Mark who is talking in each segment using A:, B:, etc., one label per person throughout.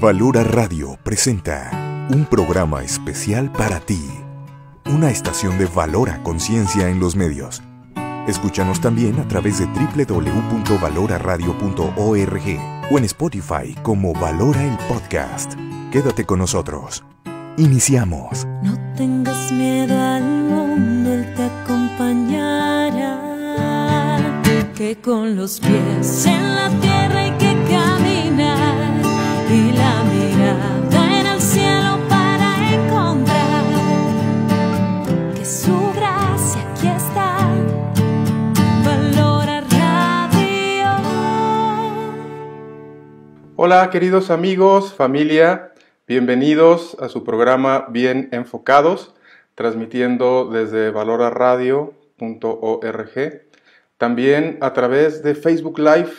A: Valora Radio presenta un programa especial para ti. Una estación de Valora Conciencia en los medios. Escúchanos también a través de www.valoraradio.org o en Spotify como Valora el Podcast. Quédate con nosotros. Iniciamos. No tengas miedo al mundo, él te acompañará. Que con los pies en la tierra y la mirada en el cielo para encontrar que su gracia aquí está. Valora Radio. Hola, queridos amigos, familia, bienvenidos a su programa Bien Enfocados, transmitiendo desde valoraradio.org. También a través de Facebook Live,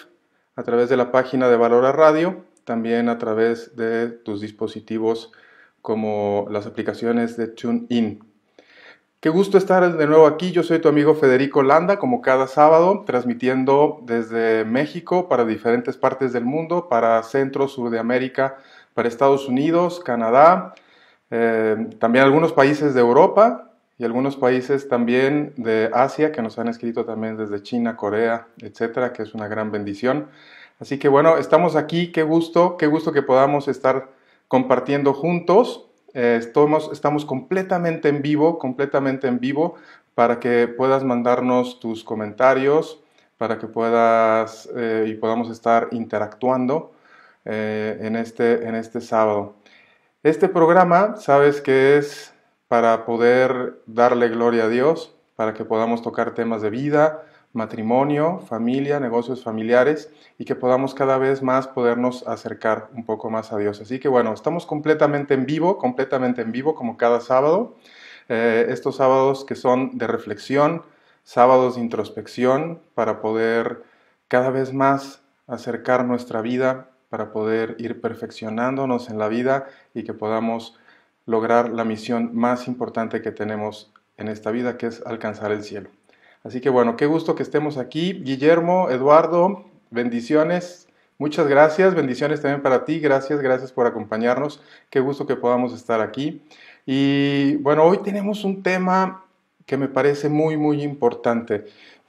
A: a través de la página de Valora Radio también a través de tus dispositivos como las aplicaciones de TuneIn. Qué gusto estar de nuevo aquí. Yo soy tu amigo Federico Landa, como cada sábado, transmitiendo desde México para diferentes partes del mundo, para Centro, Sur de América, para Estados Unidos, Canadá, eh, también algunos países de Europa y algunos países también de Asia que nos han escrito también desde China, Corea, etcétera, que es una gran bendición. Así que bueno, estamos aquí, qué gusto, qué gusto que podamos estar compartiendo juntos. Eh, estamos, completamente en vivo, completamente en vivo, para que puedas mandarnos tus comentarios, para que puedas eh, y podamos estar interactuando eh, en, este, en este sábado. Este programa, sabes que es para poder darle gloria a Dios, para que podamos tocar temas de vida, matrimonio, familia, negocios familiares y que podamos cada vez más podernos acercar un poco más a Dios. Así que bueno, estamos completamente en vivo, completamente en vivo como cada sábado. Eh, estos sábados que son de reflexión, sábados de introspección para poder cada vez más acercar nuestra vida, para poder ir perfeccionándonos en la vida y que podamos lograr la misión más importante que tenemos en esta vida, que es alcanzar el cielo. Así que bueno, qué gusto que estemos aquí. Guillermo, Eduardo, bendiciones. Muchas gracias, bendiciones también para ti, gracias, gracias por acompañarnos, qué gusto que podamos estar aquí. Y bueno, hoy tenemos un tema que me parece muy, muy importante.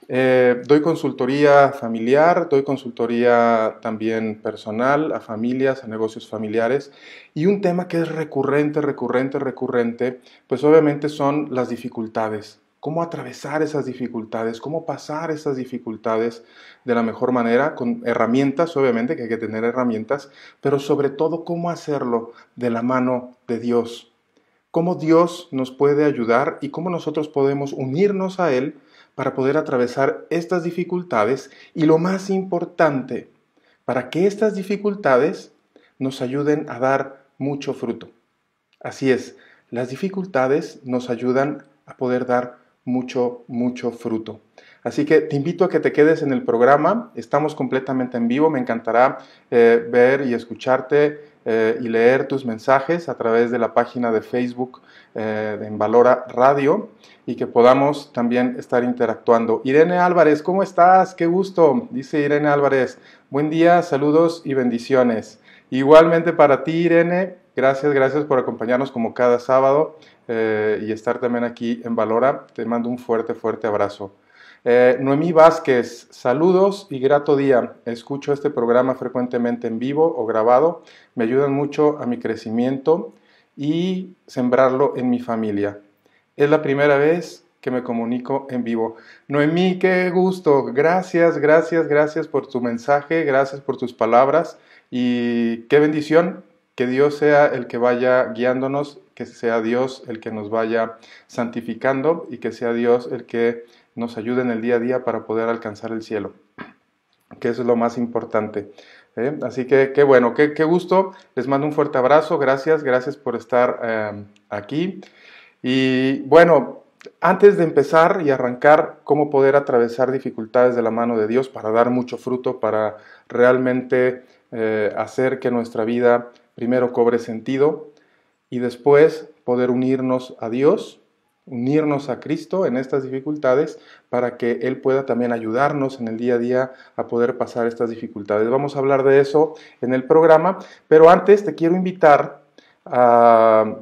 A: Eh, doy consultoría familiar, doy consultoría también personal a familias, a negocios familiares y un tema que es recurrente, recurrente, recurrente, pues obviamente son las dificultades, cómo atravesar esas dificultades, cómo pasar esas dificultades de la mejor manera, con herramientas, obviamente que hay que tener herramientas, pero sobre todo cómo hacerlo de la mano de Dios. Cómo Dios nos puede ayudar y cómo nosotros podemos unirnos a Él para poder atravesar estas dificultades y lo más importante, para que estas dificultades nos ayuden a dar mucho fruto. Así es, las dificultades nos ayudan a poder dar mucho, mucho fruto. Así que te invito a que te quedes en el programa, estamos completamente en vivo, me encantará eh, ver y escucharte eh, y leer tus mensajes a través de la página de Facebook eh, de Envalora Radio y que podamos también estar interactuando. Irene Álvarez, ¿cómo estás? Qué gusto, dice Irene Álvarez. Buen día, saludos y bendiciones. Igualmente para ti, Irene, gracias, gracias por acompañarnos como cada sábado eh, y estar también aquí en Valora. Te mando un fuerte, fuerte abrazo. Eh, Noemí Vázquez, saludos y grato día. Escucho este programa frecuentemente en vivo o grabado. Me ayudan mucho a mi crecimiento y sembrarlo en mi familia. Es la primera vez que me comunico en vivo. Noemí, qué gusto. Gracias, gracias, gracias por tu mensaje, gracias por tus palabras y qué bendición. Que Dios sea el que vaya guiándonos que sea Dios el que nos vaya santificando y que sea Dios el que nos ayude en el día a día para poder alcanzar el cielo, que es lo más importante. ¿eh? Así que qué bueno, qué, qué, gusto, les mando un fuerte abrazo, gracias, gracias por estar em, aquí. Y bueno, antes de empezar y arrancar cómo poder atravesar dificultades de la mano de Dios para dar mucho fruto, para realmente eh, hacer que nuestra vida primero cobre sentido, y después poder unirnos a Dios, unirnos a Cristo en estas dificultades para que Él pueda también ayudarnos en el día a día a poder pasar estas dificultades. Vamos a hablar de eso en el programa, pero antes te quiero invitar a...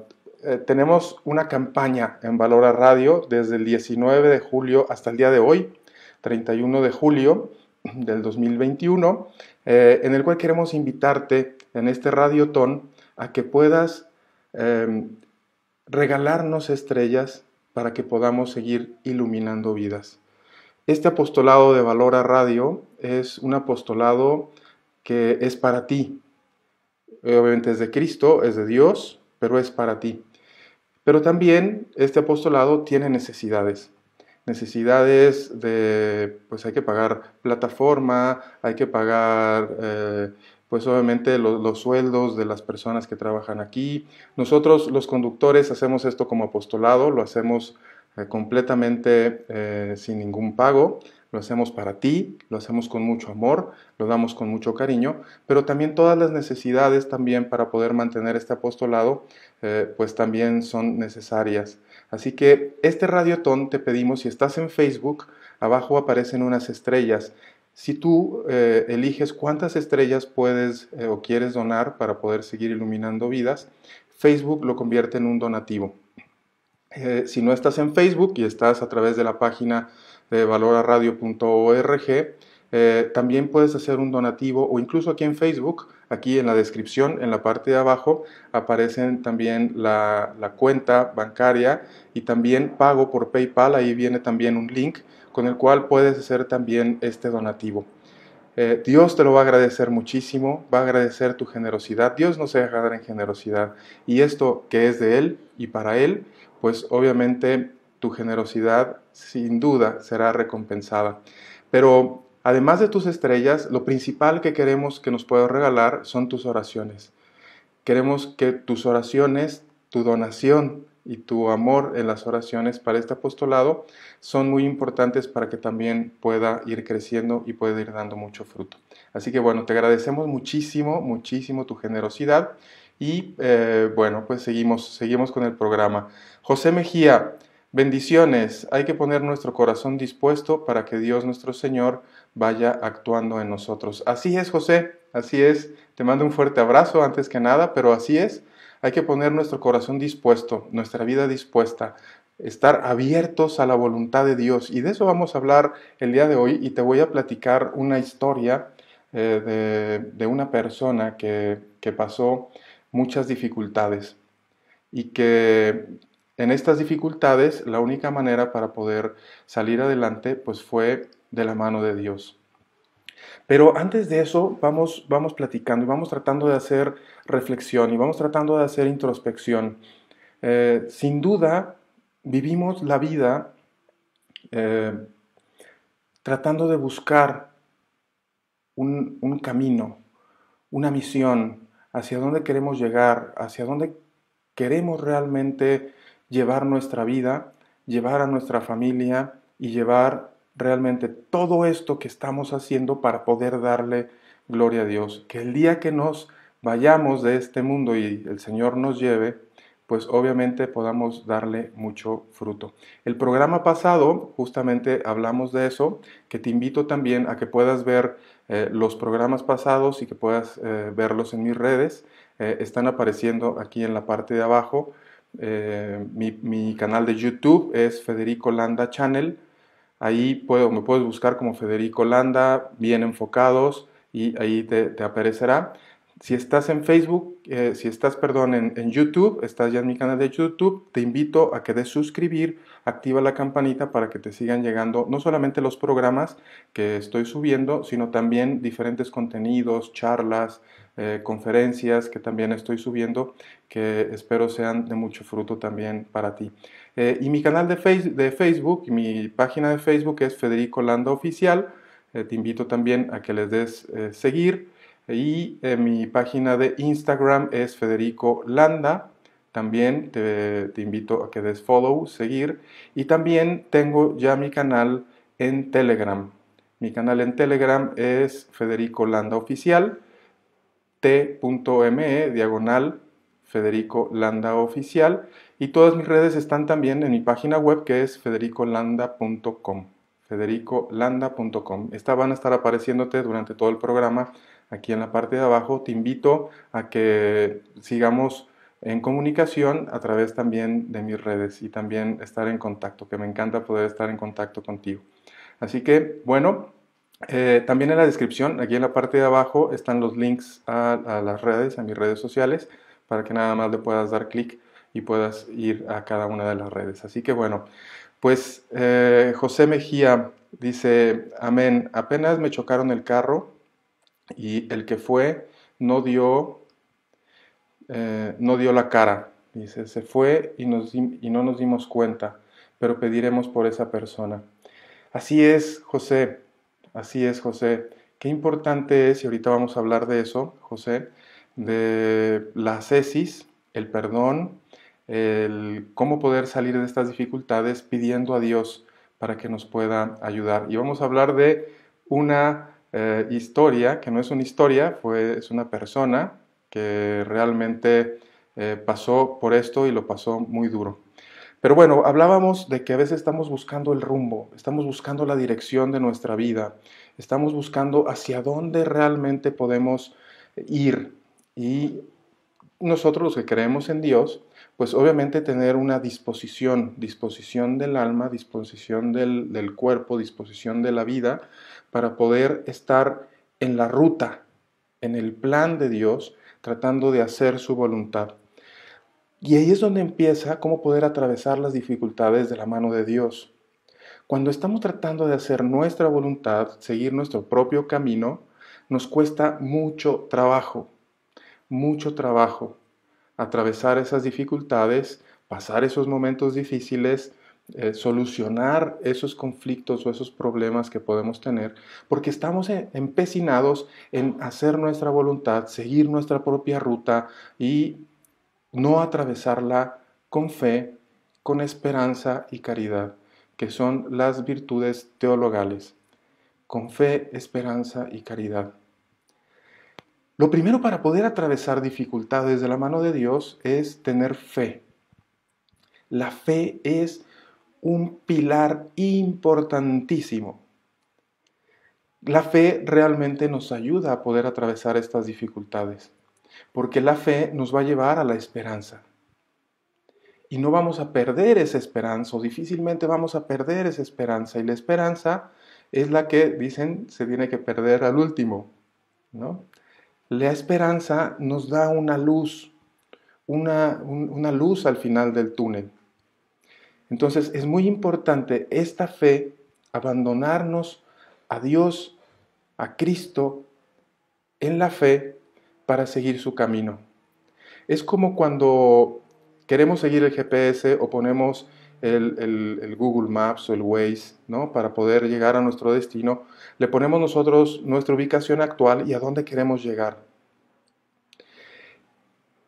A: Eh, tenemos una campaña en Valora Radio desde el 19 de julio hasta el día de hoy, 31 de julio del 2021, eh, en el cual queremos invitarte en este Radio radiotón a que puedas Em, regalarnos estrellas para que podamos seguir iluminando vidas. Este apostolado de Valor a Radio es un apostolado que es para ti. Eh, obviamente es de Cristo, es de Dios, pero es para ti. Pero también este apostolado tiene necesidades. Necesidades de, pues hay que pagar plataforma, hay que pagar eh, pues obviamente los, sueldos de las personas que trabajan aquí. Nosotros los conductores hacemos esto como apostolado, lo hacemos eh, completamente eh, sin ningún pago, lo hacemos para ti, lo hacemos con mucho amor, lo damos con mucho cariño, pero también todas las necesidades también para poder mantener este apostolado, eh, pues también son necesarias. Así que este radiotón te pedimos, si estás en Facebook, abajo aparecen unas estrellas si tú eh, eliges cuántas estrellas puedes eh, o quieres donar para poder seguir iluminando vidas, Facebook lo convierte en un donativo. Eh, si no estás en Facebook y estás a través de la página de valoraradio.org, también puedes hacer un donativo o incluso aquí en Facebook, aquí en la descripción, en la parte de abajo, aparecen también la cuenta bancaria y también pago por PayPal, ahí viene también un link con el cual puedes hacer también este donativo. Eh, Dios te lo va a agradecer muchísimo, va a agradecer tu generosidad. Dios no se deja dar en generosidad. Y esto que es de Él y para Él, pues obviamente tu generosidad sin duda será recompensada. Pero además de tus estrellas, lo principal que queremos que nos puedas regalar son tus oraciones. Queremos que tus oraciones, tu donación, y tu amor en las oraciones para este apostolado son muy importantes para que también pueda ir creciendo y pueda ir dando mucho fruto. Así que bueno, te agradecemos muchísimo, muchísimo tu generosidad y eh, bueno, pues seguimos, seguimos con el programa. José Mejía, bendiciones. Hay que poner nuestro corazón dispuesto para que Dios nuestro Señor vaya actuando en nosotros. Así es, José, así es. Te mando un fuerte abrazo antes que nada, pero así es. Hay que poner nuestro corazón dispuesto, nuestra vida dispuesta, estar abiertos a la voluntad de Dios. Y de eso vamos a hablar el día de hoy y te voy a platicar una historia eh, de, de, una persona que, que pasó muchas dificultades y que en estas dificultades la única manera para poder salir adelante pues fue de la mano de Dios. Pero antes de eso vamos, vamos platicando y vamos tratando de hacer reflexión y vamos tratando de hacer introspección. Eh, sin duda, vivimos la vida eh, tratando de buscar un, un, camino, una misión, hacia dónde queremos llegar, hacia dónde queremos realmente llevar nuestra vida, llevar a nuestra familia y llevar realmente todo esto que estamos haciendo para poder darle gloria a Dios. Que el día que nos vayamos de este mundo y el Señor nos lleve, pues obviamente podamos darle mucho fruto. El programa pasado justamente hablamos de eso, que te invito también a que puedas ver eh, los programas pasados y que puedas eh, verlos en mis redes. Eh, están apareciendo aquí en la parte de abajo. Mi, canal de YouTube es Federico Landa Channel. Ahí puedo, me puedes buscar como Federico Landa, bien enfocados, y ahí te aparecerá. Si estás en Facebook, eh, si estás, perdón, en, YouTube, estás ya en mi canal de YouTube, te invito a que des suscribir, activa la campanita para que te sigan llegando no solamente los programas que estoy subiendo, sino también diferentes contenidos, charlas, eh, conferencias que también estoy subiendo, que espero sean de mucho fruto también para ti. Eh, y mi canal de, de Facebook, mi página de Facebook es Federico Landa Oficial. te invito también a que les des seguir y eh, mi página de Instagram es Federico Landa. También te, invito a que des follow, seguir. Y también tengo ya mi canal en Telegram. Mi canal en Telegram es Federico Landa Oficial, t.me, diagonal Federico Landa Oficial. Y todas mis redes están también en mi página web que es federicolanda.com. Federicolanda.com. Estas van a estar apareciéndote durante todo el programa aquí en la parte de abajo. Te invito a que sigamos en comunicación a través también de mis redes y también estar en contacto, que me encanta poder estar en contacto contigo. Así que, bueno, eh, también en la descripción, aquí en la parte de abajo, están los links a, las redes, a mis redes sociales, para que nada más le puedas dar clic y puedas ir a cada una de las redes. Así que, bueno, pues eh, José Mejía dice, amén, apenas me chocaron el carro, y el que fue no dio, eh, no dio la cara. Dice, se fue y, no nos dimos cuenta, pero pediremos por esa persona. Así es, José. Así es, José. Qué importante es, y ahorita vamos a hablar de eso, José, de la cesis, el perdón, cómo poder salir de estas dificultades pidiendo a Dios para que nos pueda ayudar. Y vamos a hablar de una eh, historia, que no es una historia, fue, es una persona que realmente eh, pasó por esto y lo pasó muy duro. Pero bueno, hablábamos de que a veces estamos buscando el rumbo, estamos buscando la dirección de nuestra vida, estamos buscando hacia dónde realmente podemos ir. Y nosotros los que creemos en Dios, pues obviamente tener una disposición, disposición del alma, disposición del, del cuerpo, disposición de la vida, para poder estar en la ruta, en el plan de Dios, tratando de hacer su voluntad. Y ahí es donde empieza cómo poder atravesar las dificultades de la mano de Dios. Cuando estamos tratando de hacer nuestra voluntad, seguir nuestro propio camino, nos cuesta mucho trabajo, mucho trabajo atravesar esas dificultades, pasar esos momentos difíciles, eh, solucionar esos conflictos o esos problemas que podemos tener, porque estamos eh, empecinados en hacer nuestra voluntad, seguir nuestra propia ruta y no atravesarla con fe, con esperanza y caridad, que son las virtudes teologales, con fe, esperanza y caridad. Lo primero para poder atravesar dificultades de la mano de Dios es tener fe. La fe es un pilar importantísimo. La fe realmente nos ayuda a poder atravesar estas dificultades, porque la fe nos va a llevar a la esperanza. Y no vamos a perder esa esperanza, o difícilmente vamos a perder esa esperanza. Y la esperanza es la que, dicen, se tiene que perder al último, ¿no? La esperanza nos da una luz, una, luz al final del túnel. Entonces es muy importante esta fe, abandonarnos a Dios, a Cristo, en la fe para seguir su camino. Es como cuando queremos seguir el GPS o ponemos el, Google Maps o el Waze, ¿no? Para poder llegar a nuestro destino, le ponemos nosotros nuestra ubicación actual y a dónde queremos llegar.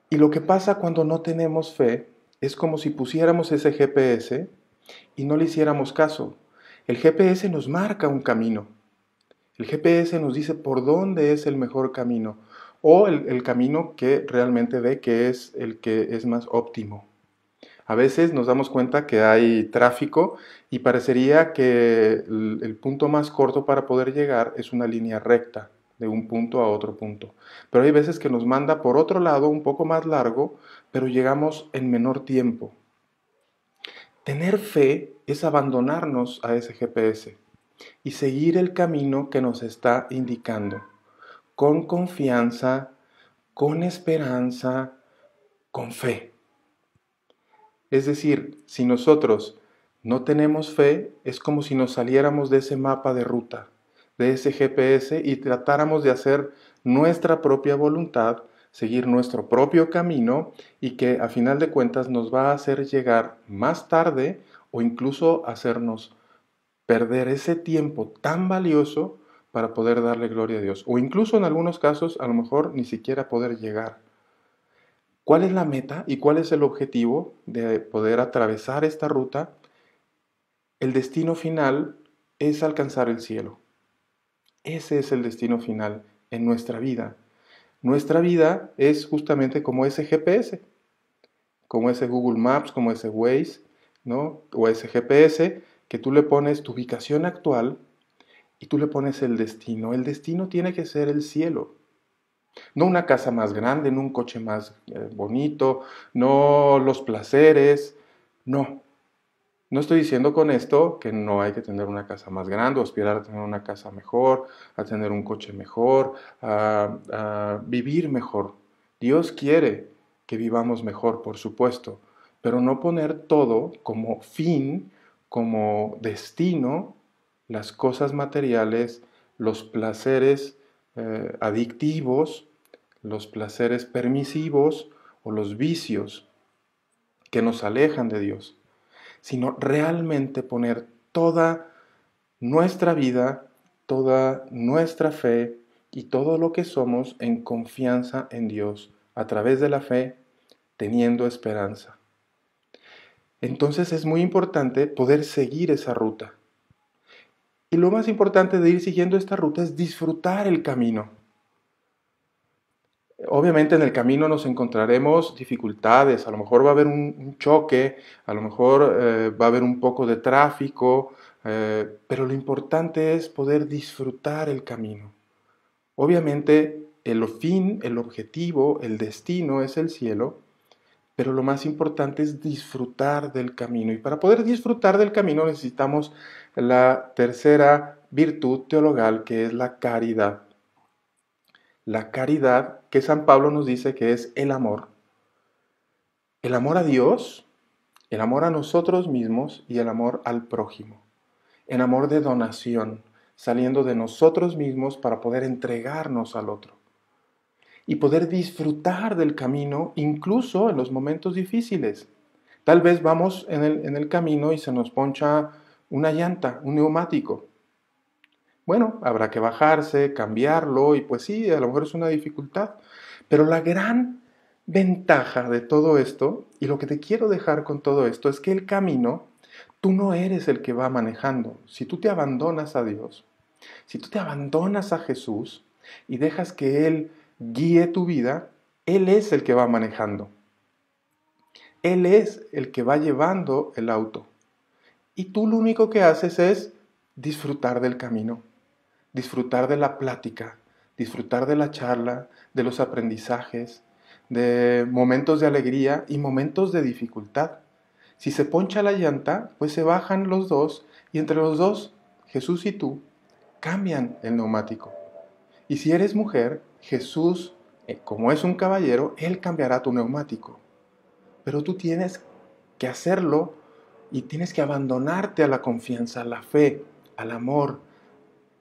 A: Y lo que pasa cuando no tenemos fe es como si pusiéramos ese GPS y no le hiciéramos caso. El GPS nos marca un camino. El GPS nos dice por dónde es el mejor camino o el camino que realmente ve que es el que es más óptimo. A veces nos damos cuenta que hay tráfico y parecería que el, punto más corto para poder llegar es una línea recta de un punto a otro punto. Pero hay veces que nos manda por otro lado un poco más largo, pero llegamos en menor tiempo. Tener fe es abandonarnos a ese GPS y seguir el camino que nos está indicando, con confianza, con esperanza, con fe. Es decir, si nosotros no tenemos fe, es como si nos saliéramos de ese mapa de ruta, de ese GPS y tratáramos de hacer nuestra propia voluntad, seguir nuestro propio camino y que a final de cuentas nos va a hacer llegar más tarde o incluso hacernos perder ese tiempo tan valioso para poder darle gloria a Dios. O incluso en algunos casos a lo mejor ni siquiera poder llegar ¿Cuál es la meta y cuál es el objetivo de poder atravesar esta ruta? El destino final es alcanzar el cielo. Ese es el destino final en nuestra vida. Nuestra vida es justamente como ese GPS, como ese Google Maps, como ese Waze, ¿no? O ese GPS que tú le pones tu ubicación actual y tú le pones el destino. El destino tiene que ser el cielo. No una casa más grande, no un coche más eh, bonito, no los placeres, no. No estoy diciendo con esto que no hay que tener una casa más grande o aspirar a tener una casa mejor, a tener un coche mejor, a, a vivir mejor. Dios quiere que vivamos mejor, por supuesto, pero no poner todo como fin, como destino, las cosas materiales, los placeres eh, adictivos, los placeres permisivos o los vicios que nos alejan de Dios, sino realmente poner toda nuestra vida, toda nuestra fe y todo lo que somos en confianza en Dios a través de la fe, teniendo esperanza. Entonces es muy importante poder seguir esa ruta, y lo más importante de ir siguiendo esta ruta es disfrutar el camino. Obviamente en el camino nos encontraremos dificultades, a lo mejor va a haber un, choque, a lo mejor eh, va a haber un poco de tráfico, eh, pero lo importante es poder disfrutar el camino. Obviamente el fin, el objetivo, el destino es el cielo, pero lo más importante es disfrutar del camino. Y para poder disfrutar del camino necesitamos la tercera virtud teologal que es la caridad. La caridad que San Pablo nos dice que es el amor. El amor a Dios, el amor a nosotros mismos y el amor al prójimo. El amor de donación, saliendo de nosotros mismos para poder entregarnos al otro. Y poder disfrutar del camino incluso en los momentos difíciles. Tal vez vamos en el, en el camino y se nos poncha una llanta, un neumático. Bueno, habrá que bajarse, cambiarlo y pues sí, a lo mejor es una dificultad, pero la gran ventaja de todo esto y lo que te quiero dejar con todo esto es que el camino, tú no eres el que va manejando. Si tú te abandonas a Dios, si tú te abandonas a Jesús y dejas que Él guíe tu vida, Él es el que va manejando. Él es el que va llevando el auto y tú lo único que haces es disfrutar del camino, disfrutar de la plática, disfrutar de la charla, de los aprendizajes, de momentos de alegría y momentos de dificultad. Si se poncha la llanta, pues se bajan los dos y entre los dos, Jesús y tú, cambian el neumático. Y si eres mujer, Jesús, eh, como es un caballero, Él cambiará tu neumático. Pero tú tienes que hacerlo y tienes que abandonarte a la confianza, a la fe, al amor,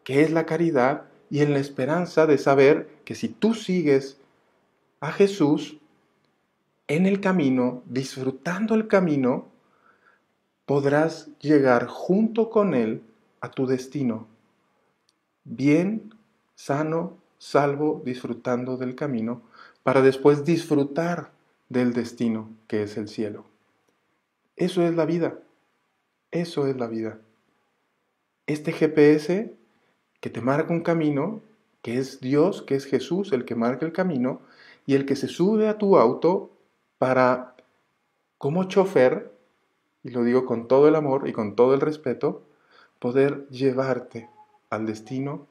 A: que es la caridad, y en la esperanza de saber que si tú sigues a Jesús en el camino, disfrutando el camino, podrás llegar junto con Él a tu destino, bien, sano, salvo, disfrutando del camino, para después disfrutar del destino que es el cielo. Eso es la vida. Eso es la vida. Este GPS que te marca un camino, que es Dios, que es Jesús el que marca el camino, y el que se sube a tu auto para, como chofer, y lo digo con todo el amor y con todo el respeto, poder llevarte al destino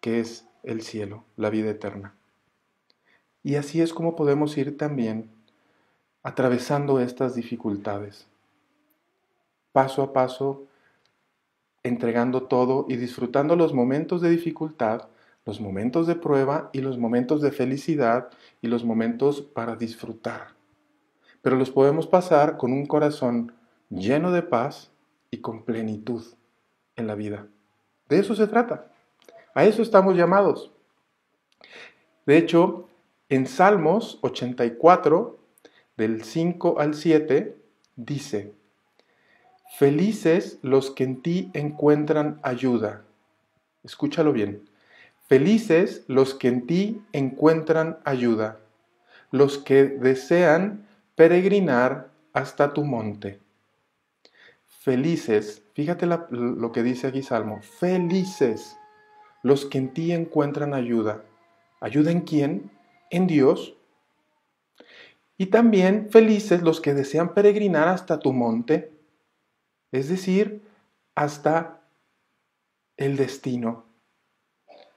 A: que es el cielo, la vida eterna. Y así es como podemos ir también atravesando estas dificultades paso a paso, entregando todo y disfrutando los momentos de dificultad, los momentos de prueba y los momentos de felicidad y los momentos para disfrutar. Pero los podemos pasar con un corazón lleno de paz y con plenitud en la vida. De eso se trata. A eso estamos llamados. De hecho, en Salmos 84, del 5 al 7, dice, Felices los que en ti encuentran ayuda. Escúchalo bien. Felices los que en ti encuentran ayuda, los que desean peregrinar hasta tu monte. Felices, fíjate lo que dice aquí Salmo, felices los que en ti encuentran ayuda. ¿Ayuda en quién? En Dios. Y también felices los que desean peregrinar hasta tu monte es decir, hasta el destino.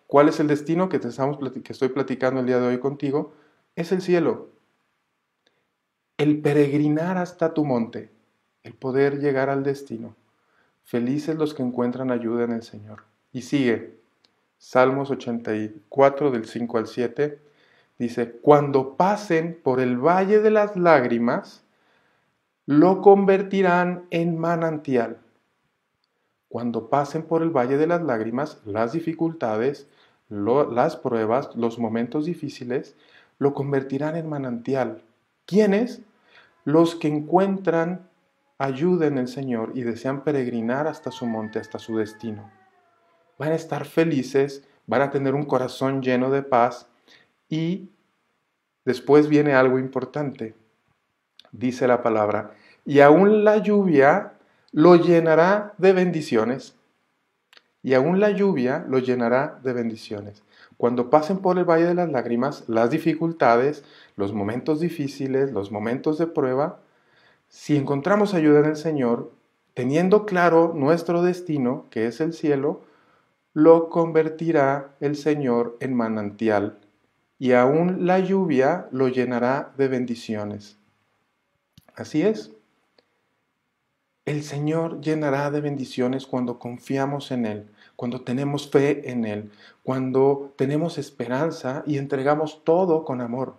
A: ¿Cuál es el destino que, te estamos estoy platicando el día de hoy contigo? Es el cielo. El peregrinar hasta tu monte, el poder llegar al destino. Felices los que encuentran ayuda en el Señor. Y sigue, Salmos 84 del 5 al 7, dice, cuando pasen por el valle de las lágrimas, lo convertirán en manantial. Cuando pasen por el valle de las lágrimas, las dificultades, las pruebas, los momentos difíciles, lo convertirán en manantial. ¿Quiénes? Los que encuentran ayuda en el Señor y desean peregrinar hasta su monte, hasta su destino. Van a estar felices, van a tener un corazón lleno de paz y después viene algo importante dice la palabra, y aún la lluvia lo llenará de bendiciones. Y aún la lluvia lo llenará de bendiciones. Cuando pasen por el valle de las lágrimas, las dificultades, los momentos difíciles, los momentos de prueba, si encontramos ayuda en el Señor, teniendo claro nuestro destino, que es el cielo, lo convertirá el Señor en manantial, y aún la lluvia lo llenará de bendiciones. Así es. El Señor llenará de bendiciones cuando confiamos en Él, cuando tenemos fe en Él, cuando tenemos esperanza y entregamos todo con amor.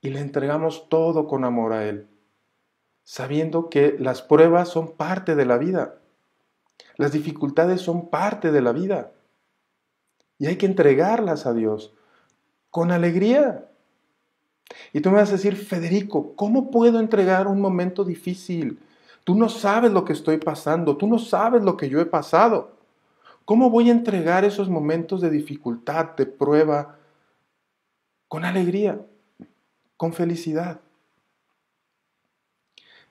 A: Y le entregamos todo con amor a Él, sabiendo que las pruebas son parte de la vida, las dificultades son parte de la vida. Y hay que entregarlas a Dios con alegría, y tú me vas a decir, Federico, ¿cómo puedo entregar un momento difícil? Tú no sabes lo que estoy pasando, tú no sabes lo que yo he pasado. ¿Cómo voy a entregar esos momentos de dificultad, de prueba, con alegría, con felicidad?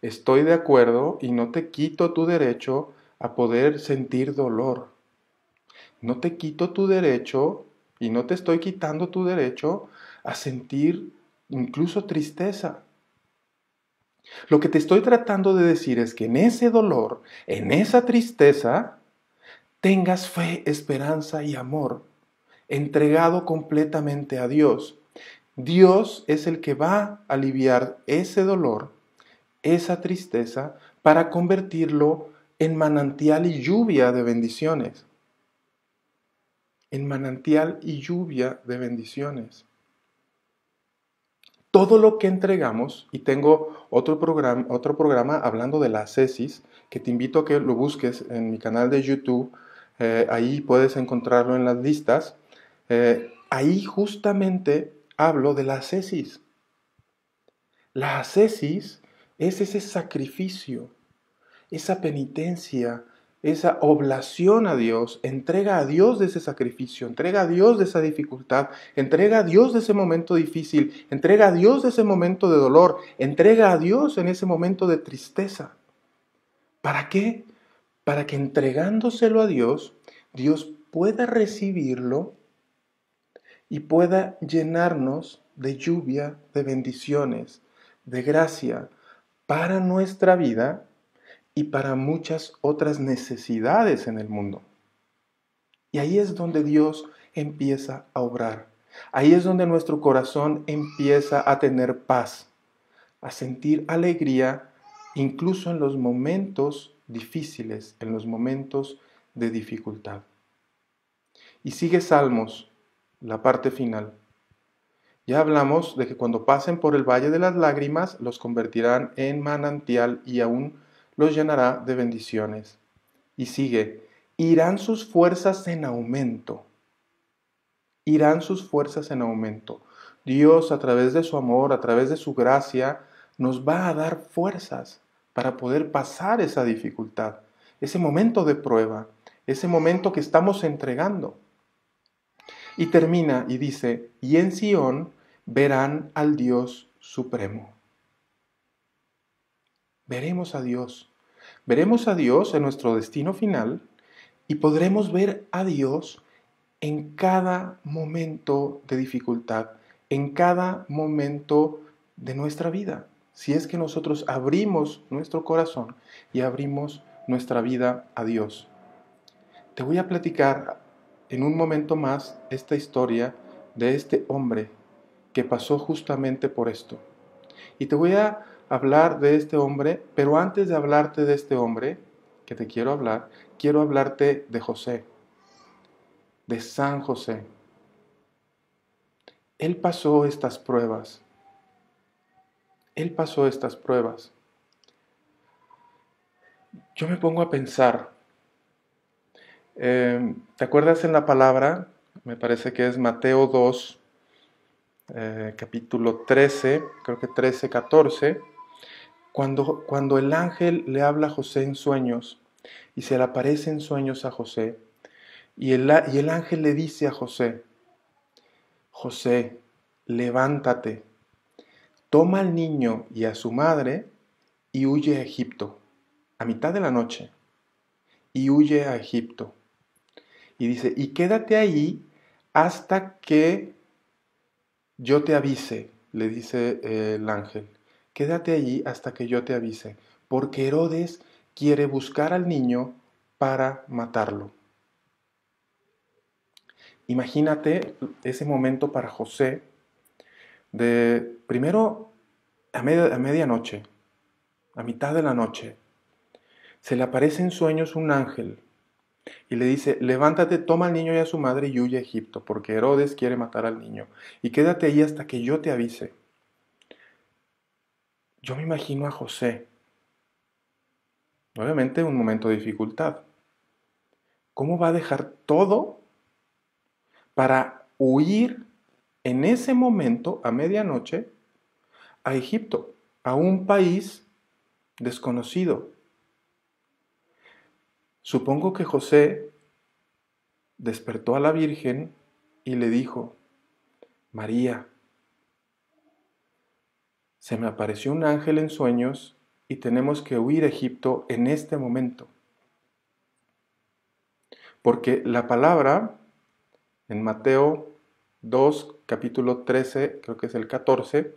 A: Estoy de acuerdo y no te quito tu derecho a poder sentir dolor. No te quito tu derecho y no te estoy quitando tu derecho a sentir incluso tristeza. Lo que te estoy tratando de decir es que en ese dolor, en esa tristeza, tengas fe, esperanza y amor, entregado completamente a Dios. Dios es el que va a aliviar ese dolor, esa tristeza, para convertirlo en manantial y lluvia de bendiciones. En manantial y lluvia de bendiciones todo lo que entregamos, y tengo otro programa, otro programa hablando de la Cesis, que te invito a que lo busques en mi canal de YouTube, eh, ahí puedes encontrarlo en las listas, eh, ahí justamente hablo de la cesis. La cesis es ese sacrificio, esa penitencia, esa oblación a Dios, entrega a Dios de ese sacrificio, entrega a Dios de esa dificultad, entrega a Dios de ese momento difícil, entrega a Dios de ese momento de dolor, entrega a Dios en ese momento de tristeza. ¿Para qué? Para que entregándoselo a Dios, Dios pueda recibirlo y pueda llenarnos de lluvia, de bendiciones, de gracia para nuestra vida y para muchas otras necesidades en el mundo. Y ahí es donde Dios empieza a obrar. Ahí es donde nuestro corazón empieza a tener paz, a sentir alegría, incluso en los momentos difíciles, en los momentos de dificultad. Y sigue Salmos, la parte final. Ya hablamos de que cuando pasen por el valle de las lágrimas los convertirán en manantial y aún los llenará de bendiciones. Y sigue, irán sus fuerzas en aumento. Irán sus fuerzas en aumento. Dios, a través de su amor, a través de su gracia, nos va a dar fuerzas para poder pasar esa dificultad, ese momento de prueba, ese momento que estamos entregando. Y termina y dice, y en Sión verán al Dios Supremo. Veremos a Dios Veremos a Dios en nuestro destino final y podremos ver a Dios en cada momento de dificultad, en cada momento de nuestra vida. Si es que nosotros abrimos nuestro corazón y abrimos nuestra vida a Dios. Te voy a platicar en un momento más esta historia de este hombre que pasó justamente por esto. Y te voy a hablar de este hombre, pero antes de hablarte de este hombre, que te quiero hablar, quiero hablarte de José, de San José. Él pasó estas pruebas. Él pasó estas pruebas. Yo me pongo a pensar. Em, ¿Te acuerdas en la palabra? Me parece que es Mateo 2, eh, capítulo 13, creo que 13, 14 cuando, cuando el ángel le habla a José en sueños y se le aparece en sueños a José, y el, y el ángel le dice a José, José, levántate, toma al niño y a su madre y huye a Egipto, a mitad de la noche, y huye a Egipto. Y dice, y quédate ahí hasta que yo te avise, le dice eh, el ángel quédate allí hasta que yo te avise, porque Herodes quiere buscar al niño para matarlo. Imagínate ese momento para José de primero a, a medianoche, a mitad de la noche, se le aparece en sueños un ángel y le dice, levántate, toma al niño y a su madre y huye a Egipto, porque Herodes quiere matar al niño, y quédate allí hasta que yo te avise. Yo me imagino a José. Obviamente un momento de dificultad. ¿Cómo va a dejar todo para huir en ese momento, a medianoche, a Egipto, a un país desconocido? Supongo que José despertó a la Virgen y le dijo, María, se me apareció un ángel en sueños y tenemos que huir a Egipto en este momento. Porque la palabra en Mateo 2, capítulo 13, creo que es el 14,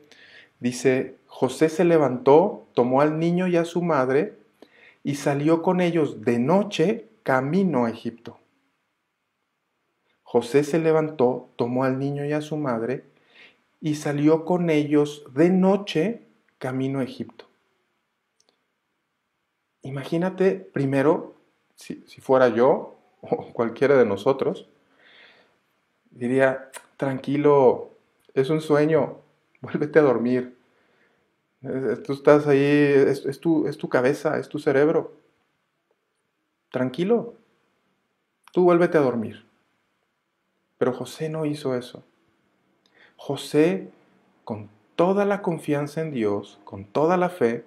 A: dice, José se levantó, tomó al niño y a su madre y salió con ellos de noche camino a Egipto. José se levantó, tomó al niño y a su madre y salió con ellos de noche camino a Egipto. Imagínate primero, si, si fuera yo o cualquiera de nosotros, diría, tranquilo, es un sueño, vuélvete a dormir. Tú estás ahí, es, tu, es, tu, cabeza, es tu cerebro. Tranquilo, tú vuélvete a dormir. Pero José no hizo eso. José, con toda la confianza en Dios, con toda la fe,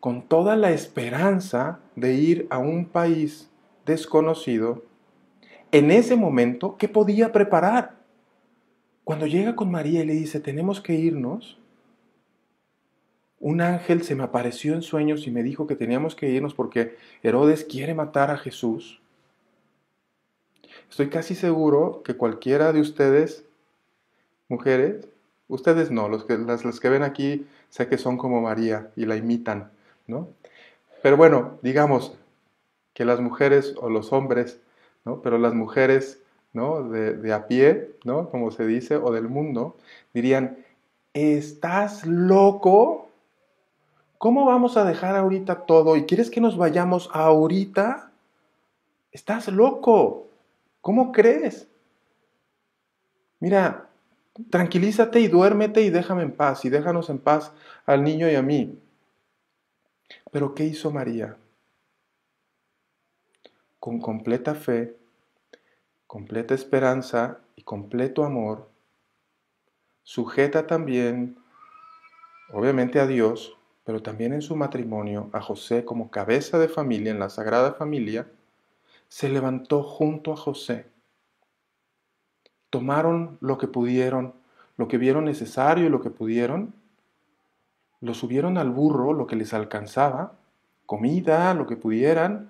A: con toda la esperanza de ir a un país desconocido, en ese momento, ¿qué podía preparar? Cuando llega con María y le dice, tenemos que irnos, un ángel se me apareció en sueños y me dijo que teníamos que irnos porque Herodes quiere matar a Jesús. Estoy casi seguro que cualquiera de ustedes mujeres, ustedes no, los que, las, que ven aquí sé que son como María y la imitan, ¿no? Pero bueno, digamos que las mujeres o los hombres, ¿no? Pero las mujeres, ¿no? De, de a pie, ¿no? Como se dice, o del mundo, dirían, ¿estás loco? ¿Cómo vamos a dejar ahorita todo? ¿Y quieres que nos vayamos ahorita? Estás loco. ¿Cómo crees? Mira, tranquilízate y duérmete y déjame en paz y déjanos en paz al niño y a mí. Pero ¿qué hizo María? Con completa fe, completa esperanza y completo amor, sujeta también, obviamente a Dios, pero también en su matrimonio, a José como cabeza de familia en la Sagrada Familia, se levantó junto a José tomaron lo que pudieron, lo que vieron necesario y lo que pudieron, lo subieron al burro, lo que les alcanzaba, comida, lo que pudieran.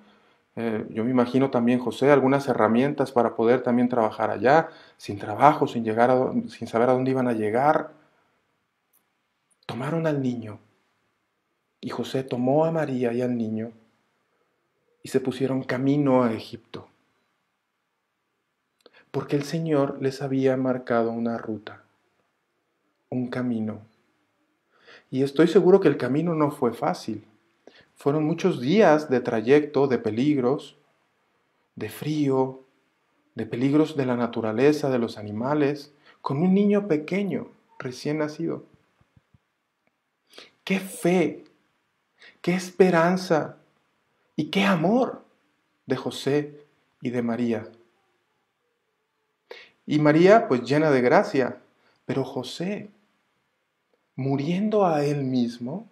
A: Eh, yo me imagino también, José, algunas herramientas para poder también trabajar allá, sin trabajo, sin, llegar sin saber a dónde iban a llegar. Tomaron al niño y José tomó a María y al niño y se pusieron camino a Egipto porque el Señor les había marcado una ruta, un camino. Y estoy seguro que el camino no fue fácil. Fueron muchos días de trayecto, de peligros, de frío, de peligros de la naturaleza, de los animales, con un niño pequeño, recién nacido. ¡Qué fe! ¡Qué esperanza! ¡Y qué amor de José y de María! Y María, pues llena de gracia. Pero José, muriendo a él mismo,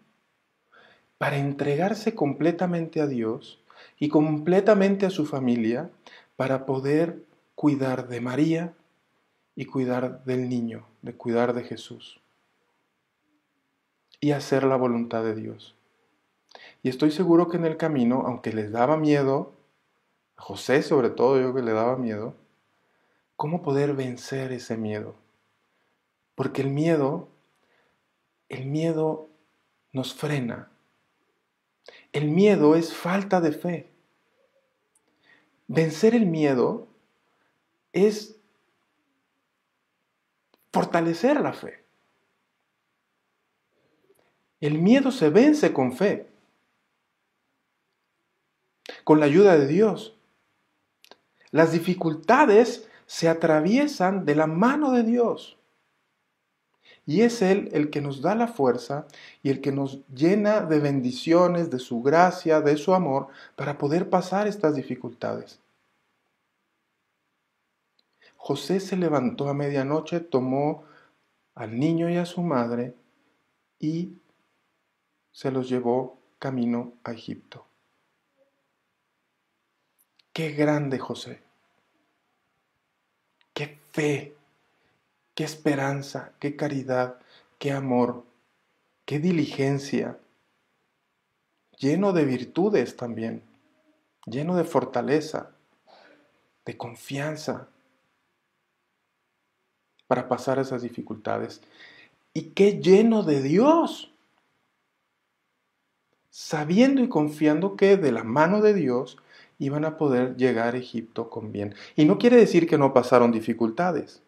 A: para entregarse completamente a Dios y completamente a su familia, para poder cuidar de María y cuidar del niño, de cuidar de Jesús y hacer la voluntad de Dios. Y estoy seguro que en el camino, aunque les daba miedo, José sobre todo yo que le daba miedo, ¿Cómo poder vencer ese miedo? Porque el miedo, el miedo nos frena. El miedo es falta de fe. Vencer el miedo es fortalecer la fe. El miedo se vence con fe, con la ayuda de Dios. Las dificultades se atraviesan de la mano de Dios. Y es Él el que nos da la fuerza y el que nos llena de bendiciones, de su gracia, de su amor, para poder pasar estas dificultades. José se levantó a medianoche, tomó al niño y a su madre y se los llevó camino a Egipto. Qué grande José fe, qué esperanza, qué caridad, qué amor, qué diligencia, lleno de virtudes también, lleno de fortaleza, de confianza para pasar esas dificultades. Y qué lleno de Dios, sabiendo y confiando que de la mano de Dios iban a poder llegar a Egipto con bien. Y no quiere decir que no pasaron dificultades.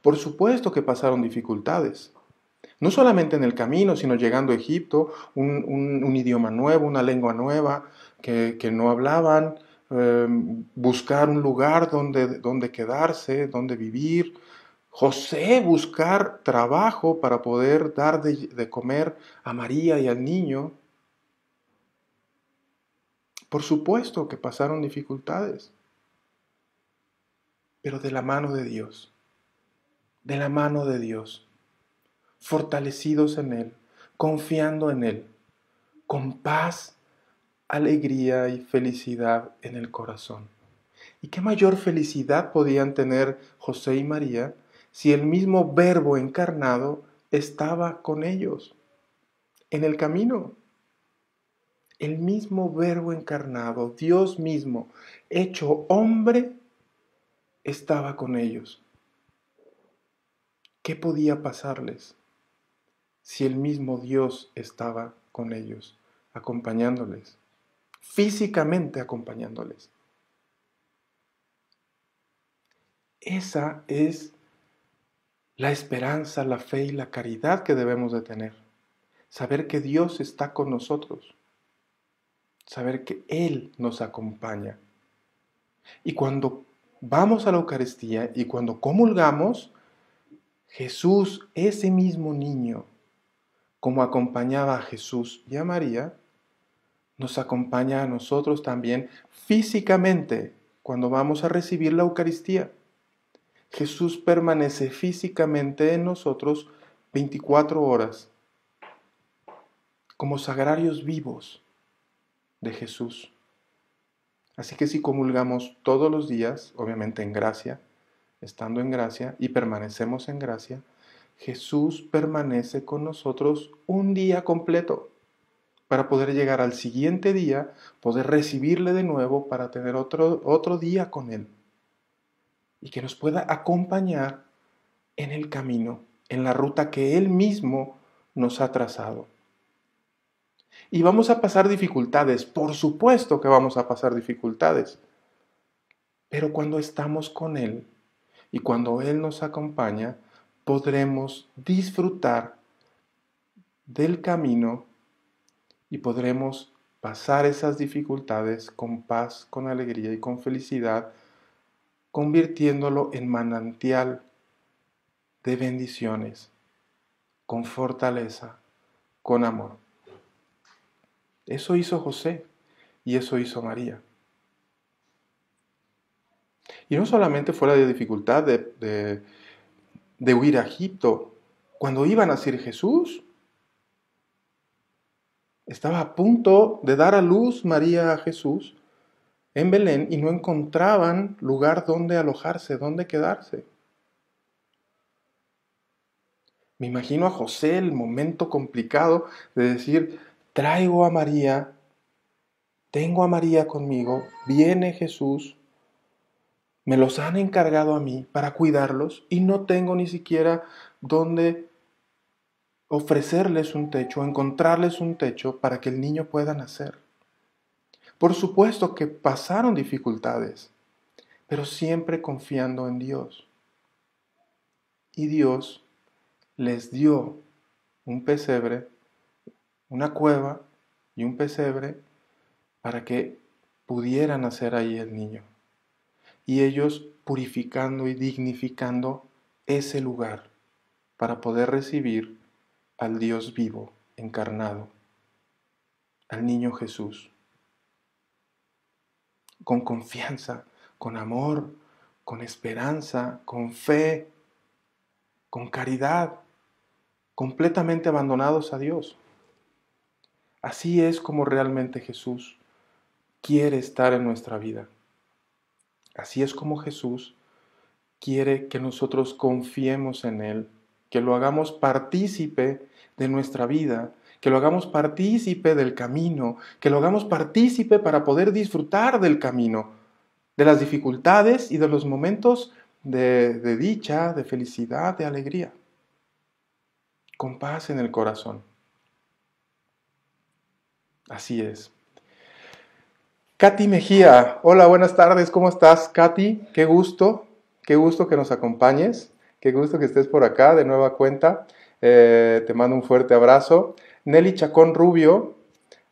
A: Por supuesto que pasaron dificultades. No solamente en el camino, sino llegando a Egipto, un, idioma nuevo, una lengua nueva que, no hablaban, em, buscar un lugar donde, donde quedarse, donde vivir. José buscar trabajo para poder dar de comer a María y al niño. Por supuesto que pasaron dificultades, pero de la mano de Dios, de la mano de Dios, fortalecidos en Él, confiando en Él, con paz, alegría y felicidad en el corazón. ¿Y qué mayor felicidad podían tener José y María si el mismo verbo encarnado estaba con ellos en el camino? el mismo verbo encarnado, Dios mismo, hecho hombre, estaba con ellos. ¿Qué podía pasarles si el mismo Dios estaba con ellos, acompañándoles, físicamente acompañándoles? Esa es la esperanza, la fe y la caridad que debemos de tener. Saber que Dios está con nosotros saber que Él nos acompaña. Y cuando vamos a la Eucaristía y cuando comulgamos, Jesús, ese mismo niño, como acompañaba a Jesús y a María, nos acompaña a nosotros también físicamente cuando vamos a recibir la Eucaristía. Jesús permanece físicamente en nosotros 24 horas, como sagrarios vivos de Jesús. Así que si comulgamos todos los días, obviamente en gracia, estando en gracia y permanecemos en gracia, Jesús permanece con nosotros un día completo para poder llegar al siguiente día, poder recibirle de nuevo para tener otro, otro día con Él y que nos pueda acompañar en el camino, en la ruta que Él mismo nos ha trazado. Y vamos a pasar dificultades, por supuesto que vamos a pasar dificultades. Pero cuando estamos con Él y cuando Él nos acompaña, podremos disfrutar del camino y podremos pasar esas dificultades con paz, con alegría y con felicidad, convirtiéndolo en manantial de bendiciones, con fortaleza, con amor. Eso hizo José y eso hizo María. Y no solamente fue la dificultad de, huir a Egipto. Cuando iban a nacer Jesús, estaba a punto de dar a luz María a Jesús en Belén y no encontraban lugar donde alojarse, donde quedarse. Me imagino a José el momento complicado de decir, traigo a María, tengo a María conmigo, viene Jesús, me los han encargado a mí para cuidarlos y no tengo ni siquiera donde ofrecerles un techo, encontrarles un techo para que el niño pueda nacer. Por supuesto que pasaron dificultades, pero siempre confiando en Dios. Y Dios les dio un pesebre una cueva y un pesebre para que pudiera nacer ahí el niño. Y ellos purificando y dignificando ese lugar para poder recibir al Dios vivo, encarnado, al niño Jesús. Con confianza, con amor, con esperanza, con fe, con caridad, completamente abandonados a Dios. Así es como realmente Jesús quiere estar en nuestra vida. Así es como Jesús quiere que nosotros confiemos en Él, que lo hagamos partícipe de nuestra vida, que lo hagamos partícipe del camino, que lo hagamos partícipe para poder disfrutar del camino, de las dificultades y de los momentos de, dicha, de felicidad, de alegría. Con paz en el corazón. Así es. Katy Mejía, hola, buenas tardes, ¿cómo estás, Katy? Qué gusto, qué gusto que nos acompañes, qué gusto que estés por acá de nueva cuenta. Eh, te mando un fuerte abrazo. Nelly Chacón Rubio,